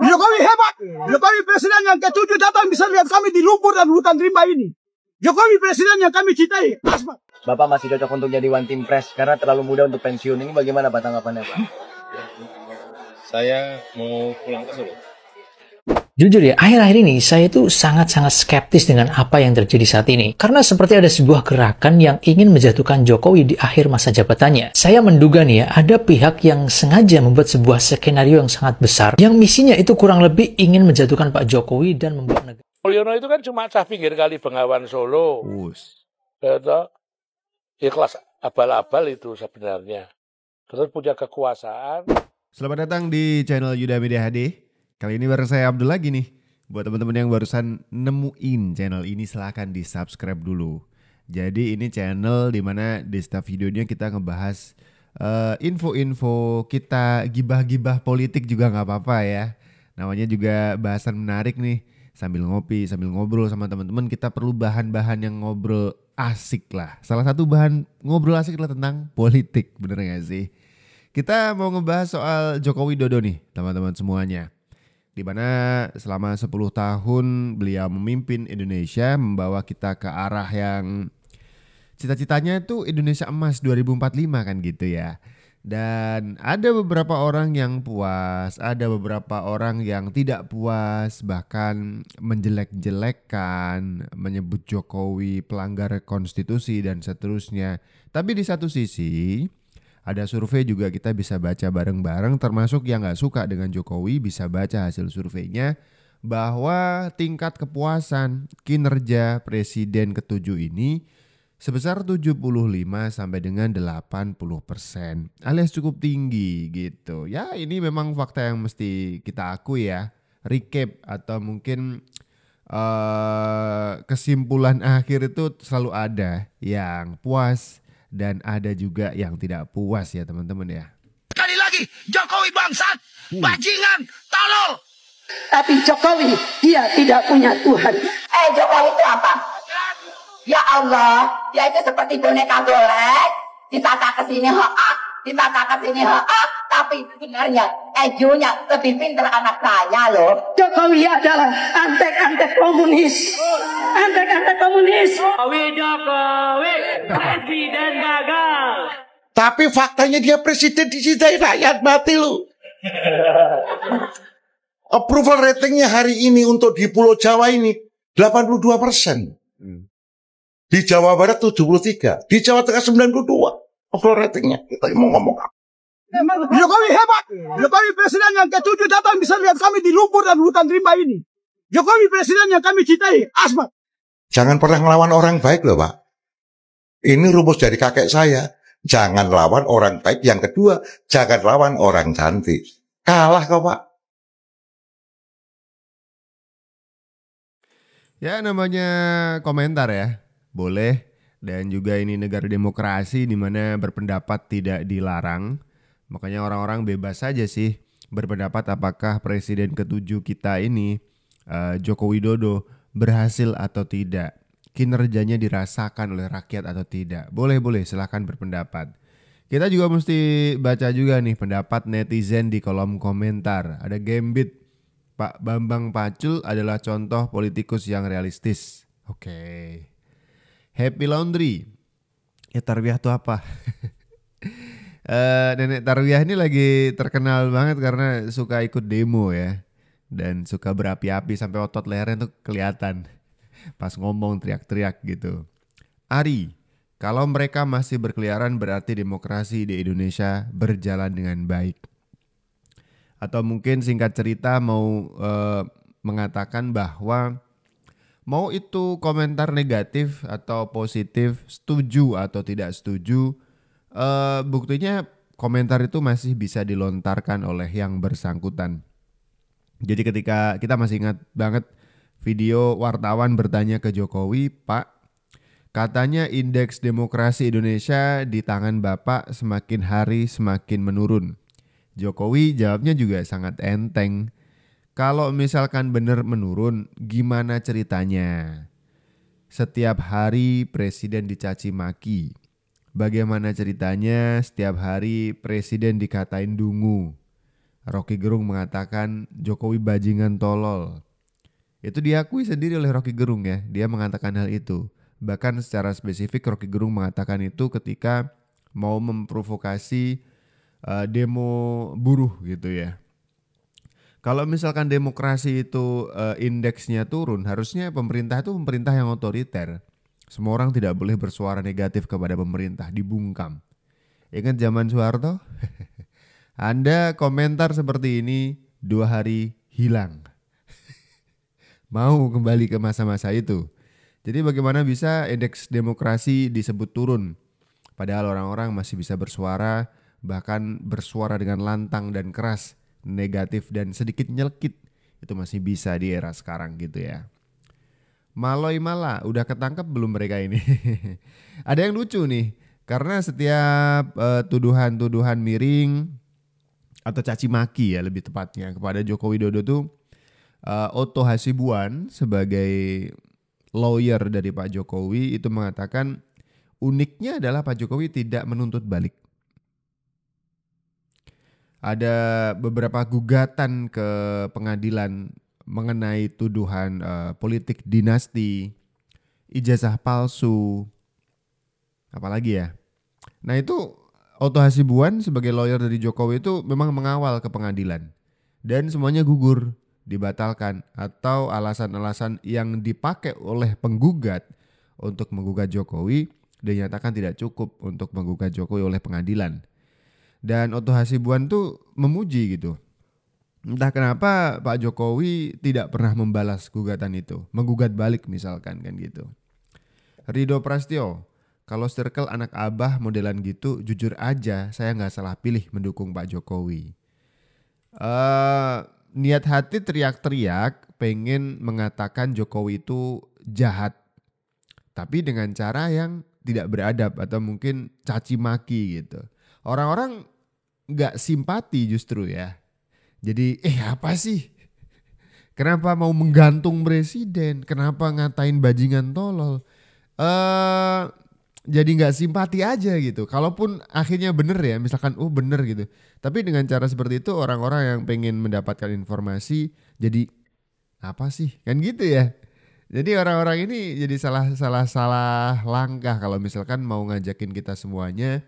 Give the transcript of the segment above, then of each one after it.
Jokowi hebat. Jokowi presiden yang ketujuh datang bisa lihat kami di lumpur dan hutan rimba ini. Jokowi presiden yang kami cintai. Asma. Bapak masih cocok untuk jadi one team press karena terlalu muda untuk pensiun. Ini bagaimana Pak tanggapannya Pak? Saya mau pulang ke Solo. Jujur ya, akhir-akhir ini saya itu sangat-sangat skeptis dengan apa yang terjadi saat ini. Karena seperti ada sebuah gerakan yang ingin menjatuhkan Jokowi di akhir masa jabatannya. Saya menduga nih ya, ada pihak yang sengaja membuat sebuah skenario yang sangat besar, yang misinya itu kurang lebih ingin menjatuhkan Pak Jokowi dan membuat negara. Mulyono itu kan cuma cah pinggir kali Bengawan Solo. Wus. Itu, ya ikhlas abal-abal itu sebenarnya. Terus punya kekuasaan. Selamat datang di channel Yuda Media HD. Kali ini bareng saya Abdul lagi nih. Buat teman-teman yang barusan nemuin channel ini silahkan di subscribe dulu. Jadi ini channel dimana di setiap videonya kita ngebahas eh, info-info uh, kita gibah-gibah politik juga nggak apa-apa ya. Namanya juga bahasan menarik nih. Sambil ngopi, sambil ngobrol sama teman-teman kita perlu bahan-bahan yang ngobrol asik lah. Salah satu bahan ngobrol asik lah tentang politik, bener gak sih? Kita mau ngebahas soal Jokowi Dodo nih teman-teman semuanya di mana selama 10 tahun beliau memimpin Indonesia membawa kita ke arah yang cita-citanya itu Indonesia Emas 2045 kan gitu ya. Dan ada beberapa orang yang puas, ada beberapa orang yang tidak puas, bahkan menjelek-jelekkan, menyebut Jokowi pelanggar konstitusi dan seterusnya. Tapi di satu sisi, ada survei juga kita bisa baca bareng-bareng termasuk yang nggak suka dengan Jokowi bisa baca hasil surveinya bahwa tingkat kepuasan kinerja presiden ketujuh ini sebesar 75 sampai dengan 80 persen alias cukup tinggi gitu. Ya ini memang fakta yang mesti kita akui ya. Recap atau mungkin uh, kesimpulan akhir itu selalu ada yang puas dan ada juga yang tidak puas ya teman-teman ya. Sekali lagi, Jokowi bangsat, hmm. bajingan, tolol. Tapi Jokowi dia tidak punya Tuhan. Eh Jokowi itu apa? Ya Allah, dia itu seperti boneka golek, ditata ke sini hoak, ditata ke sini hoak, tapi sebenarnya ejunya lebih pintar anak saya loh. Jokowi adalah antek-antek komunis. Antek-antek komunis. Jokowi, Jokowi, presiden gagal. Tapi faktanya dia presiden dicintai rakyat mati lu. Approval ratingnya hari ini untuk di Pulau Jawa ini 82 persen. Di Jawa Barat 73, di Jawa Tengah 92. Approval ratingnya kita mau ngomong apa? Jokowi hebat. Jokowi presiden yang ketujuh datang bisa lihat kami di lumpur dan hutan rimba ini. Jokowi presiden yang kami cintai, Asmat. Jangan pernah melawan orang baik loh Pak. Ini rumus dari kakek saya. Jangan lawan orang baik. Yang kedua, jangan lawan orang cantik. Kalah kok Pak. Ya namanya komentar ya. Boleh. Dan juga ini negara demokrasi di mana berpendapat tidak dilarang Makanya orang-orang bebas saja sih berpendapat apakah presiden ketujuh kita ini uh, Joko Widodo berhasil atau tidak, kinerjanya dirasakan oleh rakyat atau tidak. Boleh-boleh silahkan berpendapat. Kita juga mesti baca juga nih pendapat netizen di kolom komentar. Ada Gambit, Pak Bambang Pacul adalah contoh politikus yang realistis. Oke. Okay. Happy Laundry. Ya tarbiah itu apa? Eh, Nenek Tarwiyah ini lagi terkenal banget karena suka ikut demo ya. Dan suka berapi-api sampai otot lehernya tuh kelihatan. Pas ngomong teriak-teriak gitu. Ari, kalau mereka masih berkeliaran berarti demokrasi di Indonesia berjalan dengan baik. Atau mungkin singkat cerita mau e, mengatakan bahwa mau itu komentar negatif atau positif, setuju atau tidak setuju, Uh, buktinya komentar itu masih bisa dilontarkan oleh yang bersangkutan. Jadi ketika kita masih ingat banget video wartawan bertanya ke Jokowi, Pak, katanya indeks demokrasi Indonesia di tangan Bapak semakin hari semakin menurun. Jokowi jawabnya juga sangat enteng. Kalau misalkan benar menurun, gimana ceritanya? Setiap hari presiden dicaci maki. Bagaimana ceritanya setiap hari presiden dikatain dungu. Rocky Gerung mengatakan Jokowi bajingan tolol. Itu diakui sendiri oleh Rocky Gerung ya, dia mengatakan hal itu. Bahkan secara spesifik Rocky Gerung mengatakan itu ketika mau memprovokasi uh, demo buruh gitu ya. Kalau misalkan demokrasi itu uh, indeksnya turun, harusnya pemerintah itu pemerintah yang otoriter semua orang tidak boleh bersuara negatif kepada pemerintah, dibungkam. Ingat zaman Soeharto? Anda komentar seperti ini dua hari hilang. Mau kembali ke masa-masa itu. Jadi bagaimana bisa indeks demokrasi disebut turun? Padahal orang-orang masih bisa bersuara, bahkan bersuara dengan lantang dan keras, negatif dan sedikit nyelkit. Itu masih bisa di era sekarang gitu ya. Maloi Mala udah ketangkep belum mereka ini? Ada yang lucu nih karena setiap eh, tuduhan-tuduhan uh, miring atau caci maki ya lebih tepatnya kepada Joko Widodo tuh uh, Otto Hasibuan sebagai lawyer dari Pak Jokowi itu mengatakan uniknya adalah Pak Jokowi tidak menuntut balik. Ada beberapa gugatan ke pengadilan mengenai tuduhan uh, politik dinasti, ijazah palsu, apalagi ya. Nah itu Oto Hasibuan sebagai lawyer dari Jokowi itu memang mengawal ke pengadilan dan semuanya gugur, dibatalkan atau alasan-alasan yang dipakai oleh penggugat untuk menggugat Jokowi dinyatakan tidak cukup untuk menggugat Jokowi oleh pengadilan. Dan Oto Hasibuan tuh memuji gitu entah kenapa Pak Jokowi tidak pernah membalas gugatan itu, menggugat balik misalkan kan gitu. Rido Prastio, kalau circle anak abah modelan gitu, jujur aja saya nggak salah pilih mendukung Pak Jokowi. Uh, niat hati teriak-teriak pengen mengatakan Jokowi itu jahat, tapi dengan cara yang tidak beradab atau mungkin caci maki gitu. Orang-orang nggak simpati justru ya jadi eh apa sih? Kenapa mau menggantung presiden? Kenapa ngatain bajingan tolol? Eh uh, jadi nggak simpati aja gitu. Kalaupun akhirnya bener ya, misalkan oh bener gitu. Tapi dengan cara seperti itu orang-orang yang pengen mendapatkan informasi jadi apa sih? Kan gitu ya. Jadi orang-orang ini jadi salah salah salah langkah kalau misalkan mau ngajakin kita semuanya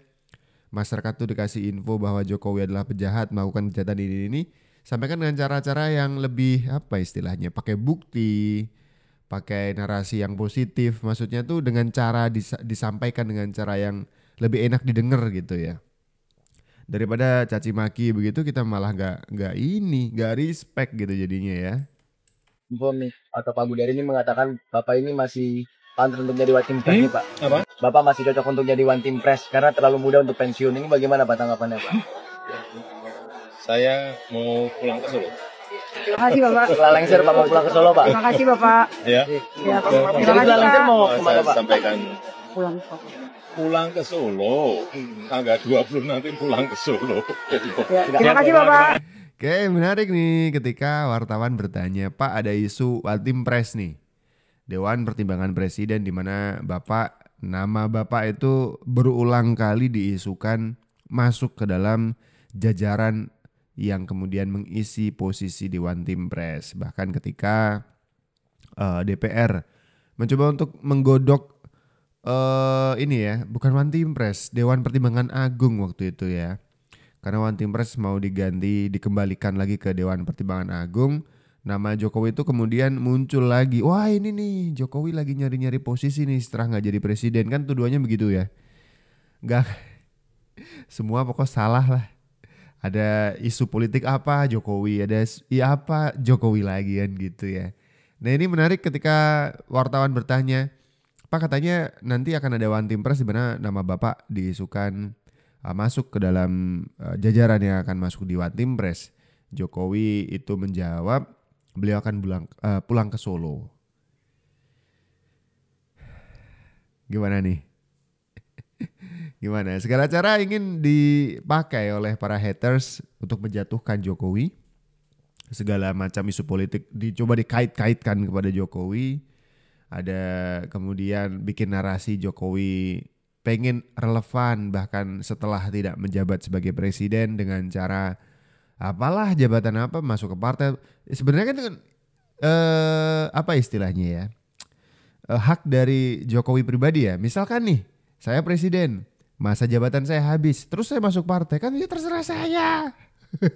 masyarakat tuh dikasih info bahwa Jokowi adalah penjahat melakukan kejahatan ini ini sampaikan dengan cara-cara yang lebih apa istilahnya pakai bukti pakai narasi yang positif maksudnya tuh dengan cara disampaikan dengan cara yang lebih enak didengar gitu ya daripada caci maki begitu kita malah nggak nggak ini nggak respect gitu jadinya ya. nih atau Pak Budari ini mengatakan bapak ini masih pantas untuk jadi one team press hmm? nih eh, Pak. Apa? Bapak masih cocok untuk jadi one team press karena terlalu muda untuk pensiun. Ini bagaimana Pak tanggapannya Pak? Saya mau pulang ke Solo. Terima kasih Bapak. Lalengsir Pak mau pulang ke Solo Pak. Terima kasih Bapak. Ya. ya Pak. Terima kasih Lalengsir mau kemana Pak? Sampaikan pulang ke pulang ke Solo. Hmm. Tanggal 20 nanti pulang ke Solo. Ya, terima kasih Bapak. Oke, menarik nih ketika wartawan bertanya, "Pak, ada isu Waltim Press nih Dewan Pertimbangan Presiden di mana Bapak nama Bapak itu berulang kali diisukan masuk ke dalam jajaran yang kemudian mengisi posisi Dewan Tim Pres. Bahkan ketika uh, eh, DPR mencoba untuk menggodok uh, ini ya, bukan One Team Press, Dewan Pertimbangan Agung waktu itu ya. Karena One Team Press mau diganti, dikembalikan lagi ke Dewan Pertimbangan Agung nama Jokowi itu kemudian muncul lagi. Wah ini nih Jokowi lagi nyari-nyari posisi nih setelah nggak jadi presiden kan tuduhannya begitu ya. Gak semua pokok salah lah. Ada isu politik apa Jokowi, ada ya apa Jokowi lagi kan gitu ya. Nah ini menarik ketika wartawan bertanya, Pak katanya nanti akan ada one team press di nama Bapak diisukan uh, masuk ke dalam uh, jajaran yang akan masuk di one team press. Jokowi itu menjawab, beliau akan pulang uh, eh, pulang ke Solo. Gimana nih? Gimana? Segala cara ingin dipakai oleh para haters untuk menjatuhkan Jokowi. Segala macam isu politik dicoba dikait-kaitkan kepada Jokowi. Ada kemudian bikin narasi Jokowi pengen relevan bahkan setelah tidak menjabat sebagai presiden dengan cara apalah jabatan apa masuk ke partai sebenarnya kan, kan eh, apa istilahnya ya eh, hak dari Jokowi pribadi ya misalkan nih saya presiden masa jabatan saya habis terus saya masuk partai kan ya terserah saya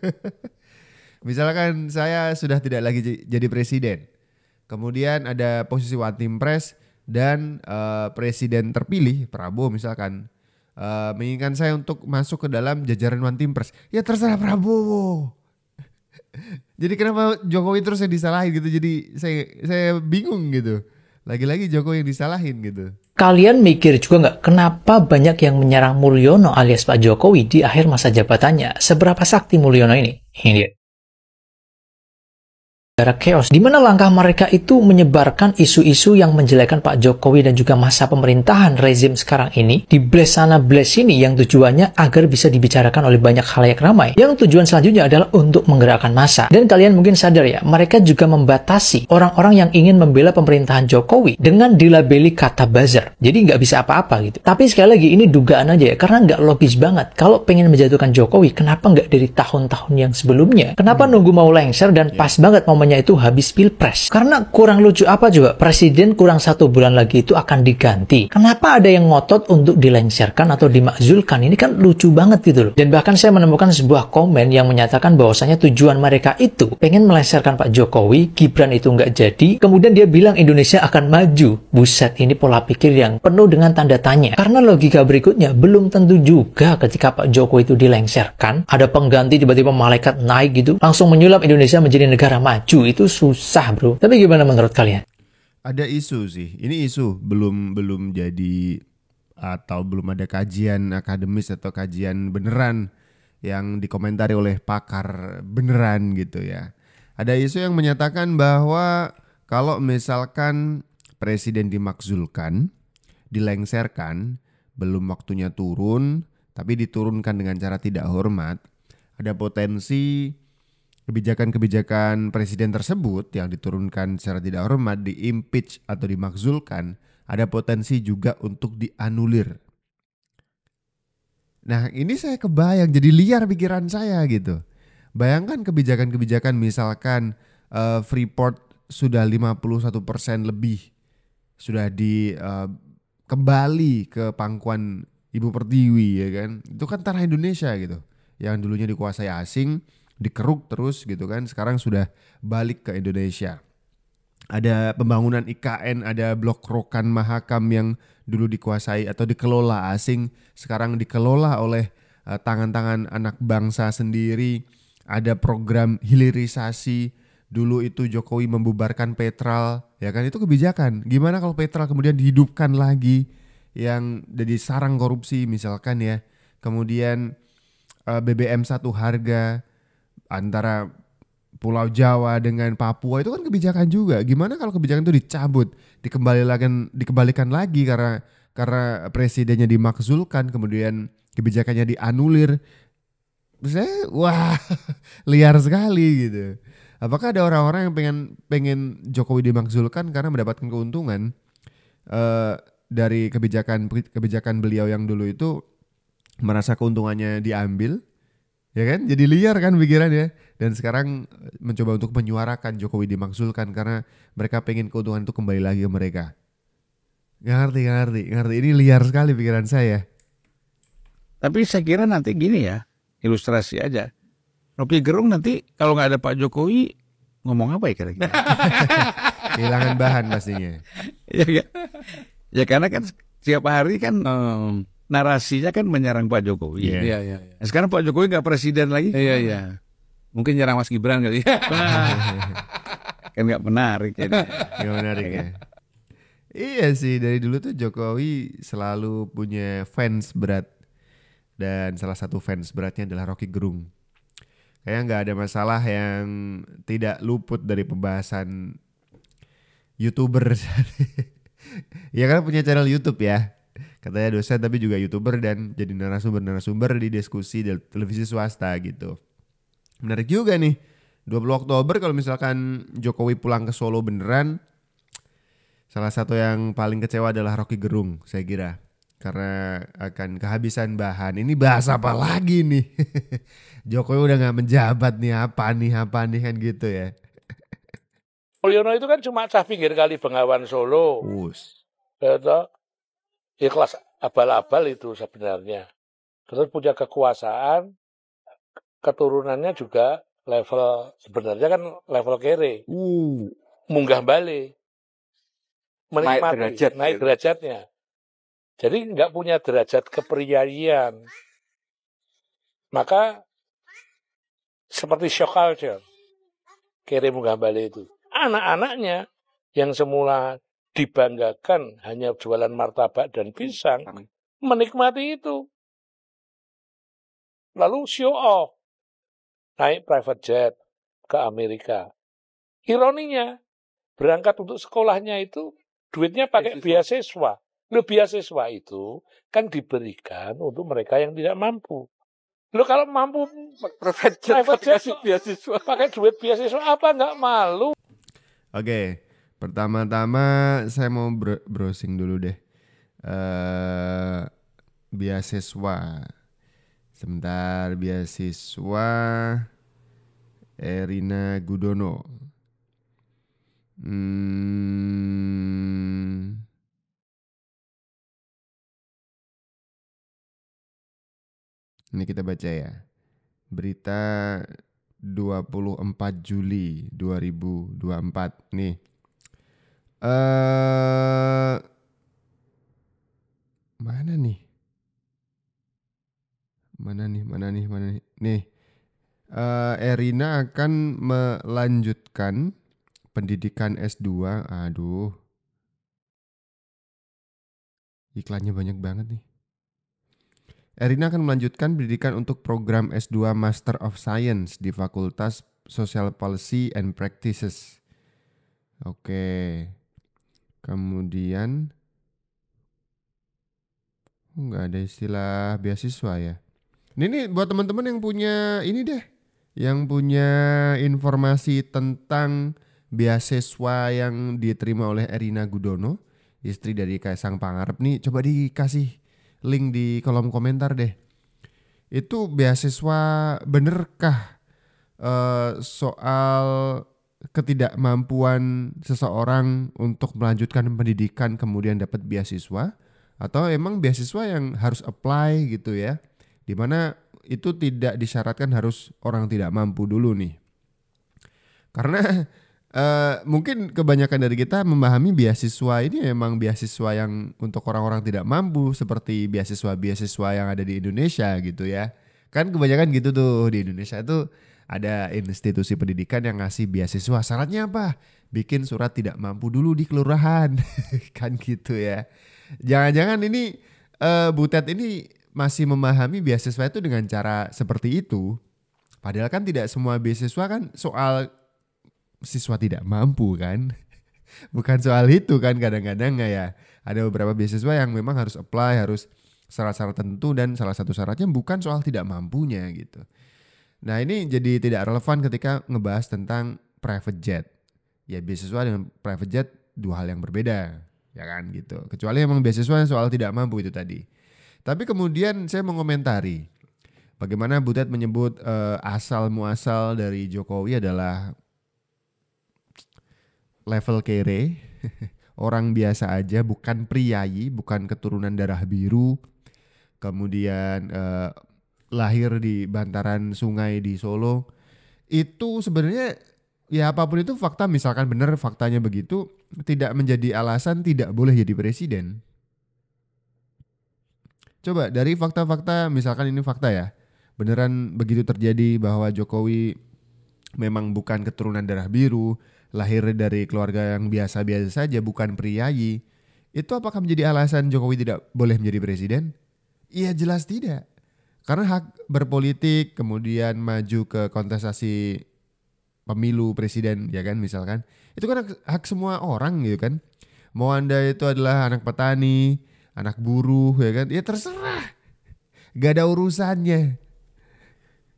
misalkan saya sudah tidak lagi jadi presiden kemudian ada posisi watim pres dan uh, presiden terpilih Prabowo misalkan uh, menginginkan saya untuk masuk ke dalam jajaran one team press. Ya terserah Prabowo. jadi kenapa Jokowi terus yang disalahin gitu? Jadi saya saya bingung gitu. Lagi-lagi Jokowi yang disalahin gitu. Kalian mikir juga nggak kenapa banyak yang menyerang Mulyono alias Pak Jokowi di akhir masa jabatannya? Seberapa sakti Mulyono ini? Ini dia negara chaos, di mana langkah mereka itu menyebarkan isu-isu yang menjelekan Pak Jokowi dan juga masa pemerintahan rezim sekarang ini di bless sana bless ini yang tujuannya agar bisa dibicarakan oleh banyak halayak ramai. Yang tujuan selanjutnya adalah untuk menggerakkan masa. Dan kalian mungkin sadar ya, mereka juga membatasi orang-orang yang ingin membela pemerintahan Jokowi dengan dilabeli kata buzzer. Jadi nggak bisa apa-apa gitu. Tapi sekali lagi ini dugaan aja ya, karena nggak logis banget. Kalau pengen menjatuhkan Jokowi, kenapa nggak dari tahun-tahun yang sebelumnya? Kenapa nunggu mau lengser dan pas banget momennya kampanye itu habis pilpres. Karena kurang lucu apa juga, presiden kurang satu bulan lagi itu akan diganti. Kenapa ada yang ngotot untuk dilengsarkan atau dimakzulkan? Ini kan lucu banget gitu loh. Dan bahkan saya menemukan sebuah komen yang menyatakan bahwasanya tujuan mereka itu pengen melengsarkan Pak Jokowi, Gibran itu nggak jadi, kemudian dia bilang Indonesia akan maju. Buset, ini pola pikir yang penuh dengan tanda tanya. Karena logika berikutnya, belum tentu juga ketika Pak Jokowi itu dilengsarkan, ada pengganti tiba-tiba malaikat naik gitu, langsung menyulap Indonesia menjadi negara maju isu itu susah bro. Tapi gimana menurut kalian? Ada isu sih. Ini isu belum belum jadi atau belum ada kajian akademis atau kajian beneran yang dikomentari oleh pakar beneran gitu ya. Ada isu yang menyatakan bahwa kalau misalkan presiden dimakzulkan, dilengserkan, belum waktunya turun, tapi diturunkan dengan cara tidak hormat, ada potensi Kebijakan-kebijakan presiden tersebut yang diturunkan secara tidak hormat, di impeach atau dimakzulkan, ada potensi juga untuk dianulir. Nah ini saya kebayang jadi liar pikiran saya gitu. Bayangkan kebijakan-kebijakan misalkan uh, Freeport sudah 51% lebih sudah di uh, kembali ke pangkuan Ibu Pertiwi ya kan. Itu kan tanah Indonesia gitu. Yang dulunya dikuasai asing, dikeruk terus gitu kan sekarang sudah balik ke Indonesia ada pembangunan IKN, ada blok Rokan Mahakam yang dulu dikuasai atau dikelola asing, sekarang dikelola oleh eh, tangan-tangan uh, anak bangsa sendiri. Ada program hilirisasi, dulu itu Jokowi membubarkan Petral, ya kan itu kebijakan. Gimana kalau Petral kemudian dihidupkan lagi yang jadi sarang korupsi misalkan ya. Kemudian uh, eh, BBM satu harga, antara Pulau Jawa dengan Papua itu kan kebijakan juga. Gimana kalau kebijakan itu dicabut, dikembalikan dikembalikan lagi karena karena presidennya dimakzulkan, kemudian kebijakannya dianulir. Saya wah liar sekali gitu. Apakah ada orang-orang yang pengen pengen Jokowi dimakzulkan karena mendapatkan keuntungan uh, dari kebijakan kebijakan beliau yang dulu itu merasa keuntungannya diambil ya kan jadi liar kan pikiran ya dan sekarang mencoba untuk menyuarakan Jokowi dimaksulkan karena mereka pengen keuntungan itu kembali lagi ke mereka nggak ngerti nggak ngerti gak ngerti ini liar sekali pikiran saya tapi saya kira nanti gini ya ilustrasi aja Rocky Gerung nanti kalau nggak ada Pak Jokowi ngomong apa ya kira-kira kehilangan bahan pastinya ya, ya. ya karena kan setiap hari kan um, narasinya kan menyerang Pak Jokowi. Yeah. Yeah, yeah, yeah. Sekarang Pak Jokowi nggak presiden lagi? Iya yeah, iya. Yeah. Mungkin nyerang Mas Gibran kali. kan nggak menarik. Ya. Nggak menarik ya. Iya sih dari dulu tuh Jokowi selalu punya fans berat dan salah satu fans beratnya adalah Rocky Gerung. Kayaknya nggak ada masalah yang tidak luput dari pembahasan youtuber. ya kan punya channel YouTube ya katanya dosen tapi juga youtuber dan jadi narasumber-narasumber di diskusi di televisi swasta gitu. Menarik juga nih. 20 Oktober kalau misalkan Jokowi pulang ke Solo beneran salah satu yang paling kecewa adalah Rocky Gerung saya kira karena akan kehabisan bahan. Ini bahas apa lagi nih? Jokowi udah gak menjabat nih apa nih apa nih kan gitu ya. Mulyono itu kan cuma cah pinggir kali Bengawan Solo. Us. Gitu ikhlas abal-abal itu sebenarnya. Terus punya kekuasaan, keturunannya juga level sebenarnya kan level kere. Uh. Munggah balik. Menikmati, naik, derajat, naik ya. derajatnya. Jadi nggak punya derajat kepriayian. Maka seperti shock culture. Kere munggah balik itu. Anak-anaknya yang semula dibanggakan hanya jualan martabak dan hmm, pisang, menikmati itu. Lalu show off, naik private jet ke Amerika. Ironinya, berangkat untuk sekolahnya itu duitnya pakai beasiswa. Lu Lo beasiswa itu kan diberikan untuk mereka yang tidak mampu. Lo kalau mampu private jet, private jet beasiswa. pakai duit beasiswa apa nggak malu? Oke, okay. Pertama-tama saya mau bro browsing dulu deh. Uh, beasiswa. Sebentar, biasiswa Erina Gudono. Hmm. Ini kita baca ya. Berita 24 Juli 2024. Nih. Eh mana nih? Mana nih? Mana nih? Mana nih? Nih. Uh, Erina akan melanjutkan pendidikan S2. Aduh. Iklannya banyak banget nih. Erina akan melanjutkan pendidikan untuk program S2 Master of Science di Fakultas Social Policy and Practices. Oke. Kemudian nggak ada istilah beasiswa ya. Ini ini buat teman-teman yang punya ini deh, yang punya informasi tentang beasiswa yang diterima oleh Erina Gudono, istri dari Kaisang Pangarep nih, coba dikasih link di kolom komentar deh. Itu beasiswa benerkah uh, soal ketidakmampuan seseorang untuk melanjutkan pendidikan kemudian dapat beasiswa atau emang beasiswa yang harus apply gitu ya dimana itu tidak disyaratkan harus orang tidak mampu dulu nih karena Uh, mungkin kebanyakan dari kita memahami beasiswa ini memang beasiswa yang untuk orang-orang tidak mampu seperti beasiswa-beasiswa yang ada di Indonesia gitu ya. Kan kebanyakan gitu tuh di Indonesia tuh ada institusi pendidikan yang ngasih beasiswa. Syaratnya apa? Bikin surat tidak mampu dulu di kelurahan. kan gitu ya. Jangan-jangan ini uh, Butet ini masih memahami beasiswa itu dengan cara seperti itu. Padahal kan tidak semua beasiswa kan soal siswa tidak mampu kan. Bukan soal itu kan kadang-kadang ya. Ada beberapa beasiswa yang memang harus apply, harus syarat-syarat tentu dan salah satu syaratnya bukan soal tidak mampunya gitu. Nah ini jadi tidak relevan ketika ngebahas tentang private jet. Ya beasiswa dengan private jet dua hal yang berbeda ya kan gitu. Kecuali emang beasiswa soal tidak mampu itu tadi. Tapi kemudian saya mengomentari bagaimana Butet menyebut uh, asal muasal dari Jokowi adalah level kere, orang biasa aja, bukan priayi, bukan keturunan darah biru, kemudian uh, lahir di bantaran sungai di Solo itu sebenarnya ya apapun itu fakta misalkan benar faktanya begitu tidak menjadi alasan tidak boleh jadi presiden. Coba dari fakta-fakta misalkan ini fakta ya. Beneran begitu terjadi bahwa Jokowi memang bukan keturunan darah biru, lahir dari keluarga yang biasa-biasa saja, bukan priayi. Itu apakah menjadi alasan Jokowi tidak boleh menjadi presiden? Iya jelas tidak. Karena hak berpolitik kemudian maju ke kontestasi pemilu presiden ya kan misalkan. Itu kan hak, semua orang gitu kan. Mau Anda itu adalah anak petani, anak buruh ya kan. Ya terserah. Gak ada urusannya.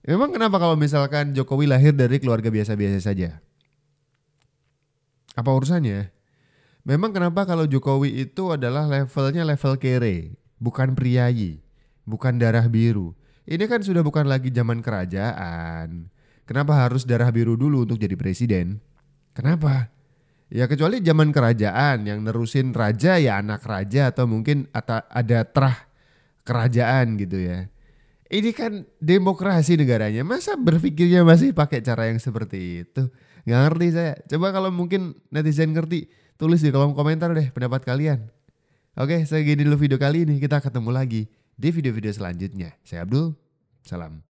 Memang kenapa kalau misalkan Jokowi lahir dari keluarga biasa-biasa saja? Apa urusannya? Memang kenapa kalau Jokowi itu adalah levelnya level kere? bukan priayi, bukan darah biru. Ini kan sudah bukan lagi zaman kerajaan. Kenapa harus darah biru dulu untuk jadi presiden? Kenapa? Ya kecuali zaman kerajaan yang nerusin raja ya anak raja atau mungkin ada terah kerajaan gitu ya. Ini kan demokrasi negaranya. Masa berpikirnya masih pakai cara yang seperti itu? Gak ngerti saya. Coba kalau mungkin netizen ngerti, tulis di kolom komentar deh pendapat kalian. Oke, segini dulu video kali ini. Kita ketemu lagi di video-video selanjutnya. Saya Abdul, salam.